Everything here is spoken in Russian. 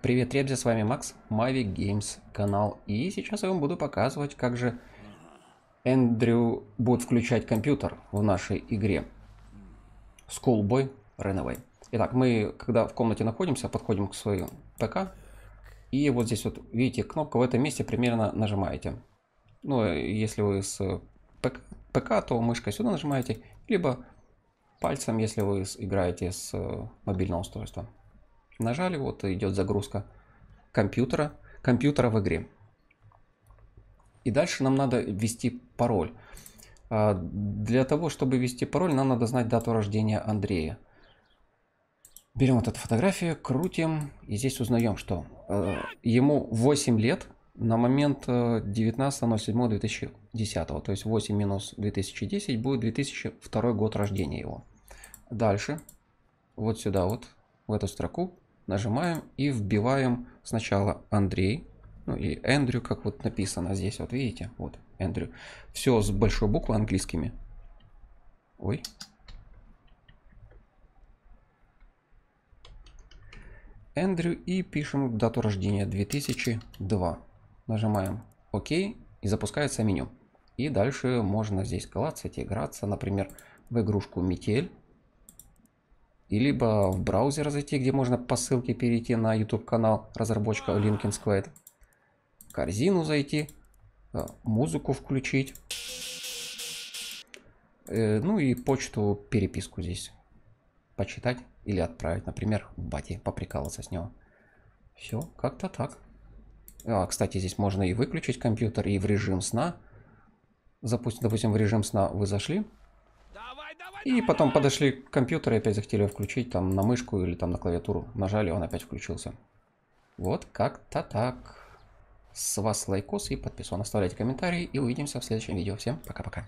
Привет, ребзя, с вами Макс, Mavic Games канал. И сейчас я вам буду показывать, как же Эндрю будет включать компьютер в нашей игре. Schoolboy Runaway. Итак, мы, когда в комнате находимся, подходим к своему ПК. И вот здесь вот, видите, кнопка в этом месте примерно нажимаете. Ну, если вы с ПК то мышкой сюда нажимаете, либо пальцем, если вы играете с мобильного устройства. Нажали, вот идет загрузка компьютера, компьютера в игре. И дальше нам надо ввести пароль. А, для того, чтобы ввести пароль, нам надо знать дату рождения Андрея. Берем вот эту фотографию, крутим, и здесь узнаем, что э, ему 8 лет на момент 19.07.2010, э, то есть 8 минус 2010 будет 2002 год рождения его. Дальше, вот сюда вот, в эту строку, нажимаем и вбиваем сначала Андрей, ну и Эндрю, как вот написано здесь, вот видите, вот Эндрю. Все с большой буквы английскими. Ой. Эндрю и пишем дату рождения 2002. Нажимаем ОК и запускается меню. И дальше можно здесь коваться, играться, например, в игрушку «Метель» и либо в браузер зайти, где можно по ссылке перейти на YouTube канал разработчика Linkin Squad, корзину зайти, э, музыку включить, э, ну и почту, переписку здесь почитать или отправить, например, в бате, поприкалываться с него. Все, как-то так. А, кстати, здесь можно и выключить компьютер, и в режим сна. Запустим, допустим, в режим сна вы зашли, и потом подошли к компьютеру и опять захотели включить там на мышку или там на клавиатуру. Нажали, он опять включился. Вот как-то так. С вас лайкос и подписан. Оставляйте комментарии и увидимся в следующем видео. Всем пока-пока.